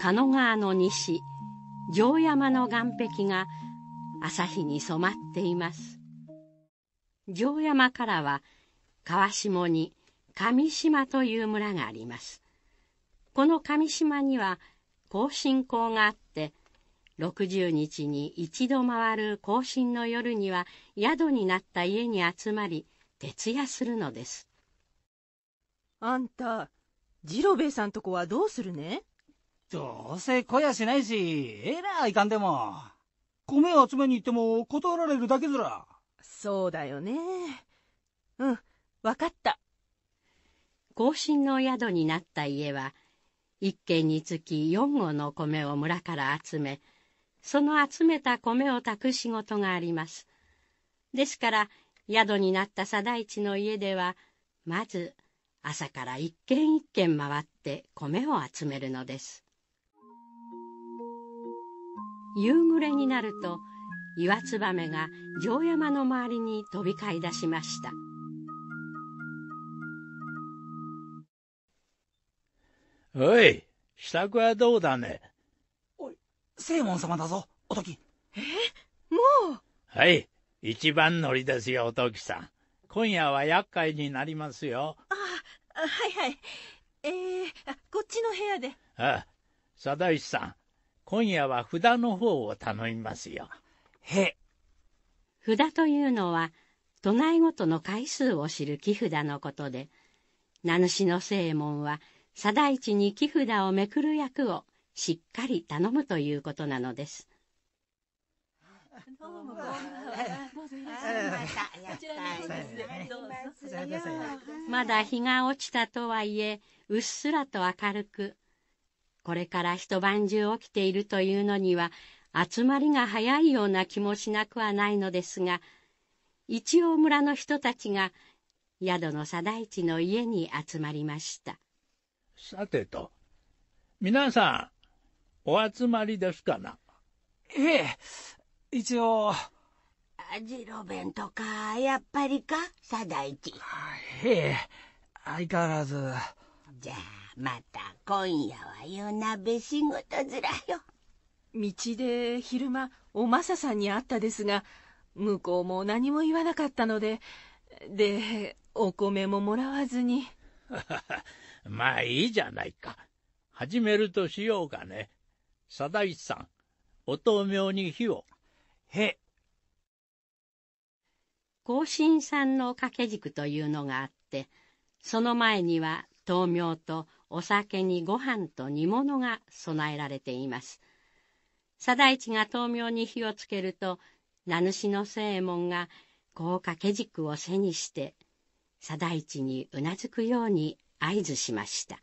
鹿野川の西城山の岸壁が朝日に染まっています城山からは川下に上島という村がありますこの上島には行進校があって60日に一度回る行進の夜には宿になった家に集まり徹夜するのですあんた次郎兵衛さんとこはどうするねどうせ来やしないし、えらいかんでも。米を集めに行っても断られるだけずら。そうだよね。うん、わかった。後進の宿になった家は、一軒につき四合の米を村から集め、その集めた米を炊く仕事があります。ですから、宿になった定一の家では、まず朝から一軒一軒回って米を集めるのです。夕暮れになると岩ツバメが城山の周りに飛び交いしましたおい支度はどうだねおい門様だぞおときえもうはい一番乗りですよおときさん今夜は厄介になりますよあはいはいえー、こっちの部屋でああ定石さん今夜は札の方を頼みますよ。へ。札というのは、唱えとの回数を知る木札のことで、名主の正門は、定一に木札をめくる役をしっかり頼むということなのです。まだ日が落ちたとはいえ、うっすらと明るく、これから一晩中起きているというのには集まりが早いような気もしなくはないのですが一応村の人たちが宿の定一の家に集まりましたさてと皆さんお集まりですかなええ一応アジロベンとかやっぱりか定一ええ相変わらずじゃあまた今夜は夜なべ仕事面よ。道で昼間おまささんに会ったですが、向こうも何も言わなかったので、で、お米ももらわずに。まあいいじゃないか。始めるとしようかね。定一さん、お豆苗に火を。へ。更新さんの掛け軸というのがあって、その前には豆苗とお酒にご飯と煮物が備えられています。貞一が豆苗に火をつけると、名主の正右衛門が豪華け軸を背にして、貞一にうなずくように合図しました。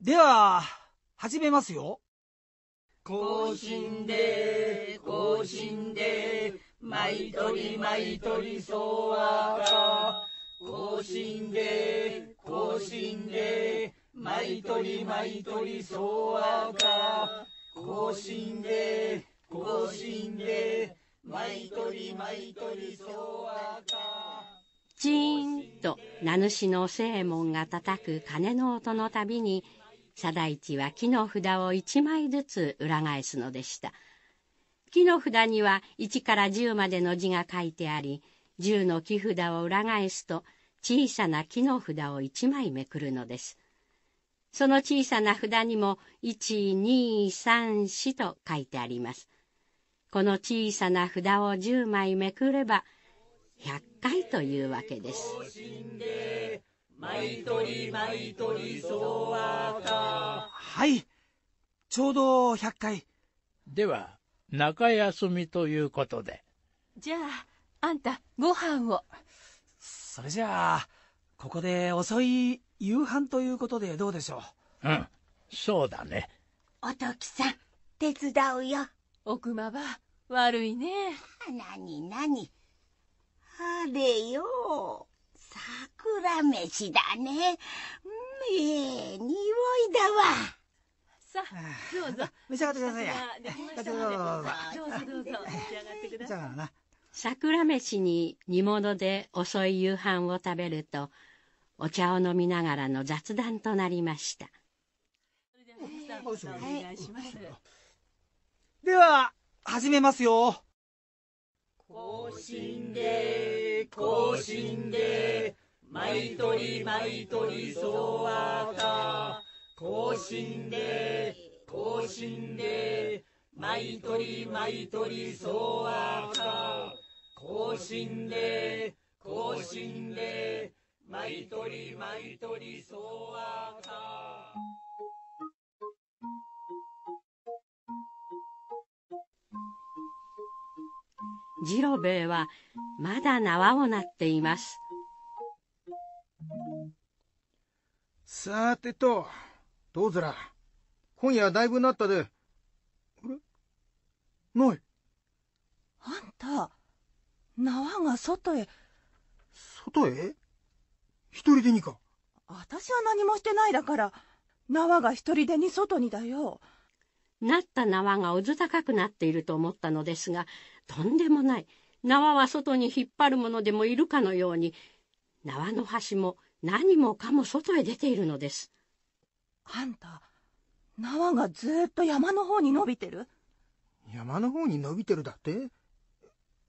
では、始めますよ。更新で、更新で、毎鳥毎鳥そうあら、更新で、更新で毎鳥毎鳥そうあか更新で更新で毎鳥毎鳥そうあかチーンと名主の正門が叩く鐘の音のたびに定一は木の札を一枚ずつ裏返すのでした。木の札には1から10までの字が書いてあり、10の木札を裏返すと小さな木の札を一枚めくるのです。その小さな札にも一、二、三、四と書いてあります。この小さな札を十枚めくれば百回というわけです。はい、ちょうど百回。では、中休みということで。じゃあ、あんた、ご飯を。それじゃあ、ここで遅い夕飯ということでどうでしょう。うん、そうだね。おときさん、手伝うよ。奥間は悪いね。なになに。あれよ。桜飯だね。ええ匂いだわ。さあ、どうぞ。召し上がってくださいや。どどうぞ。どうぞどうぞ。召し上がってください。じゃあな。桜飯に煮物で遅い夕飯を食べるとお茶を飲みながらの雑談となりました、では始めますよ更新で更新で毎り毎りそうあた更新で更新で毎り毎りそうあた更新で、更新で、毎毎そうあ次郎兵衛はまだ縄をなっています。さてと、どうずら。今夜だいぶなったで。あれない。外へ。外へ一人でにか私は何もしてないだから、縄が一人でに外にだよ。なった縄がうず高くなっていると思ったのですが、とんでもない。縄は外に引っ張るものでもいるかのように、縄の端も何もかも外へ出ているのです。あんた、縄がずっと山の方に伸びてる山の方に伸びてるだって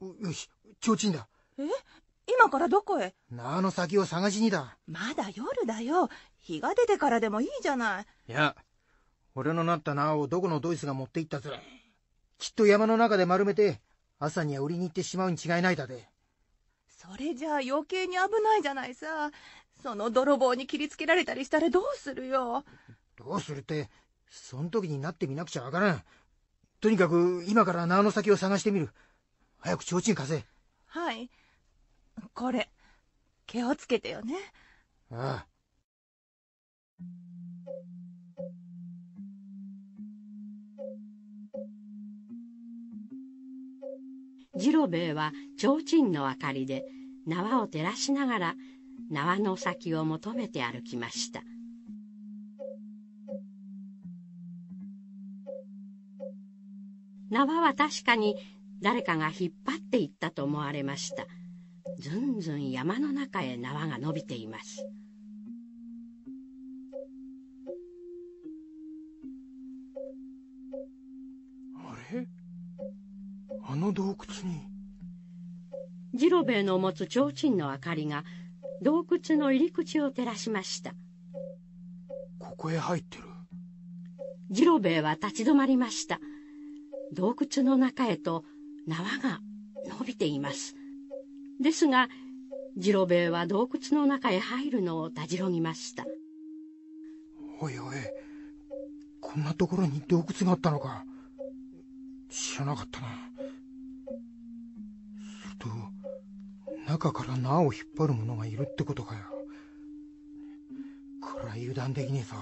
よし、提灯だ。え今からどこへ縄の先を探しにだ。まだ夜だよ。日が出てからでもいいじゃない。いや、俺のなった縄をどこのドイツが持って行ったずら。きっと山の中で丸めて、朝には売りに行ってしまうに違いないだで。それじゃあ余計に危ないじゃないさ。その泥棒に切りつけられたりしたらどうするよ。どうするって、そん時になってみなくちゃわからん。とにかく今から縄の先を探してみる。早く提灯貸せ。はい。これ気をつけてよねああ次郎兵衛は提灯の明かりで縄を照らしながら縄の先を求めて歩きました縄は確かに誰かが引っ張っていったと思われましたずんずん山の中へ縄が伸びています。あれあの洞窟に。の持つ提灯の明かりが洞窟の入り口を照らしました。ここへ入ってる。は立ち止まりました。洞窟の中へと縄が伸びています。ですが、次郎兵衛は洞窟の中へ入るのをたじろぎました。おいおい、こんなところに洞窟があったのか。知らなかったな。すると、中から縄を引っ張る者がいるってことかよ。これは油断できねえぞ。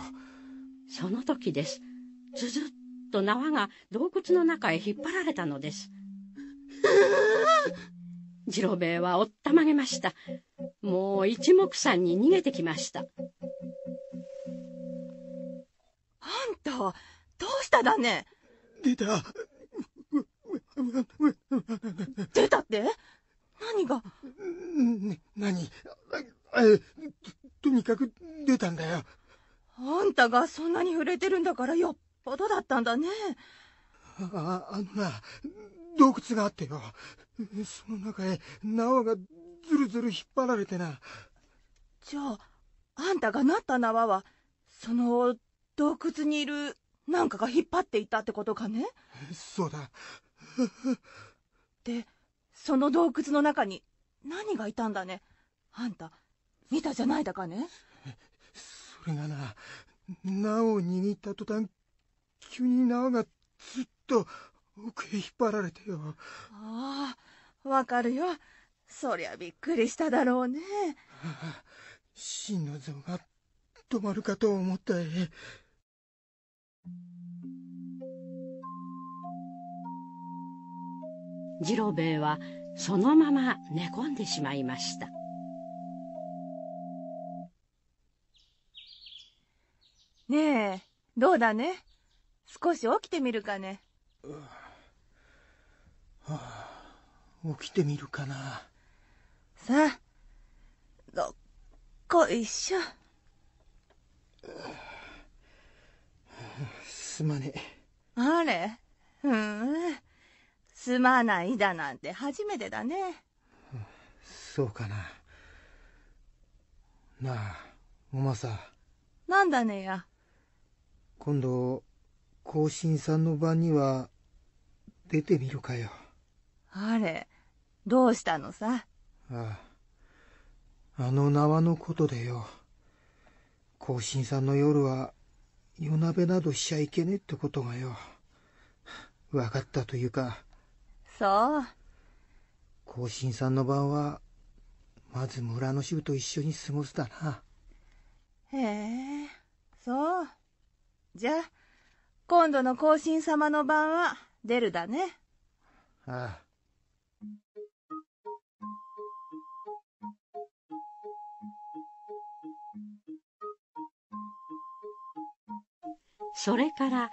その時です。ずずっと縄が洞窟の中へ引っ張られたのです。次郎兵衛はおったまげました。もう一目散に逃げてきました。あんた、どうしただね出た。出たって何が何とにかく出たんだよ。あんたがそんなに触れてるんだからよっぽどだったんだね。ああのな洞窟があってよその中へ縄がずるずる引っ張られてなじゃああんたがなった縄はその洞窟にいるなんかが引っ張っていたってことかねそうだでその洞窟の中に何がいたんだねあんた見たじゃないだかねそれがな縄を握った途端急に縄がずっと奥へ引っ張られてよ。ああ、わかるよ。そりゃびっくりしただろうね。ああの臓が止まるかと思ったえ。次郎兵衛はそのまま寝込んでしまいました。ねえ、どうだね少し起きてみるかね。はあ、起きてみるかな。さあ、どっこいしょ。すまねえ。あれうん。すまないだなんて初めてだね。そうかな。なあ、おまさ。なんだねや。今度、更新さんの晩には出てみるかよあれどうしたのさあああの縄のことでよ更新さんの夜は夜なべなどしちゃいけねえってことがよ分かったというかそう更新さんの晩はまず村の衆と一緒に過ごすだなへえそうじゃあ今度の後進様の晩は出るだね。ああ。それから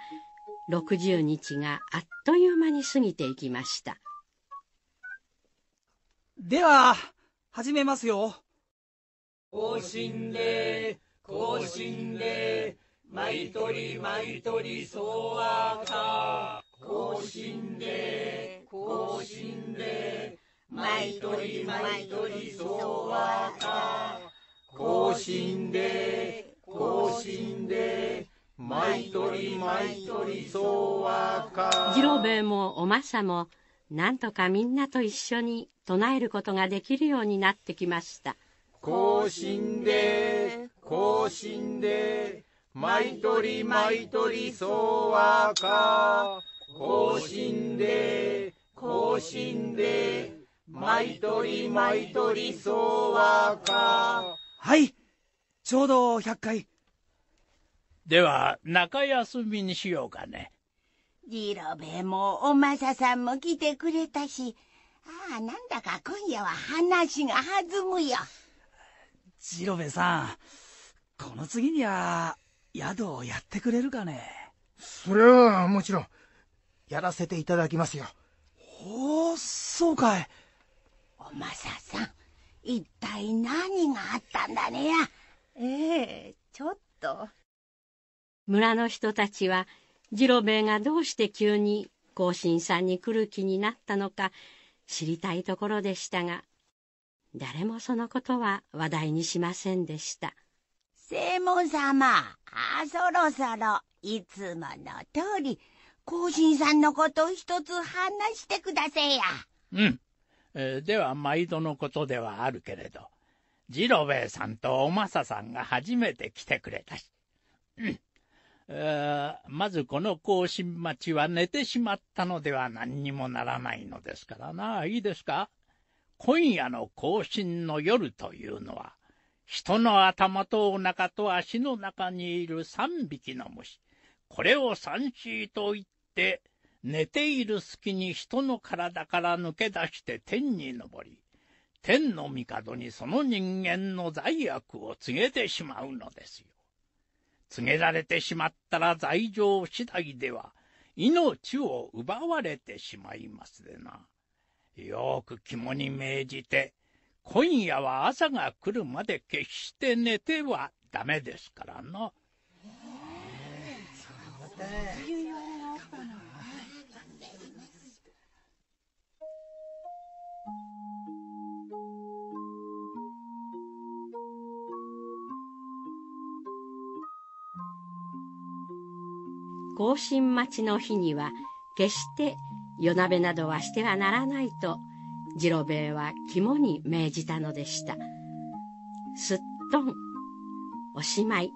60日があっという間に過ぎていきました。では、始めますよ。更新で、更新で、マイトリマイトリソワカ更新で更新でマイトリマイトリソワカ更新で更新でマイトリマイトリソワカ次郎兵衛もおまさもなんとかみんなと一緒に唱えることができるようになってきました更新で更新で毎鳥毎りそうはか更新で更新で毎鳥毎りそうはかはいちょうど100回では中休みにしようかねジロベもおまささんも来てくれたしああなんだか今夜は話が弾むよジロベさんこの次には宿をやってくれるかねそれはもちろん、やらせていただきますよ。ほそうかい。おまささん、一体何があったんだねや。ええ、ちょっと。村の人たちは、次郎兵衛がどうして急に孝心さんに来る気になったのか知りたいところでしたが、誰もそのことは話題にしませんでした。正門様、あ、そろそろ、いつもの通り、後進さんのこと一つ話してくだせや。うん。えー、では、毎度のことではあるけれど、次郎兵衛さんとおまささんが初めて来てくれたし。うん。えー、まずこの甲信町は寝てしまったのでは何にもならないのですからな。いいですか今夜の更新の夜というのは、人の頭とお腹と足の中にいる三匹の虫。これを三シと言って、寝ている隙に人の体から抜け出して天に昇り、天の帝にその人間の罪悪を告げてしまうのですよ。告げられてしまったら罪状次第では、命を奪われてしまいますでな。よく肝に銘じて、今夜は朝が来るまで決して寝てはダメですからな。行進待ちの日には決して夜なべなどはしてはならないと次郎兵衛は肝に銘じたのでした。すっとん、おしまい。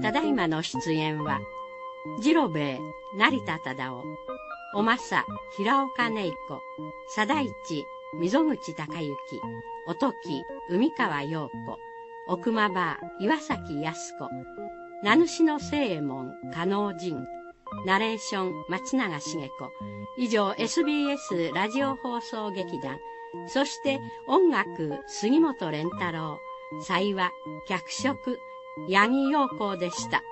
ただいまの出演は、次郎兵衛、成田忠夫、おまさ、平岡寧子、貞一、溝口隆之、おとき、海川陽子、奥間場、岩崎康子、名主の聖右衛門加納仁ナレーション松永茂子以上 SBS ラジオ放送劇団そして音楽杉本蓮太郎幸脚色八木陽光でした。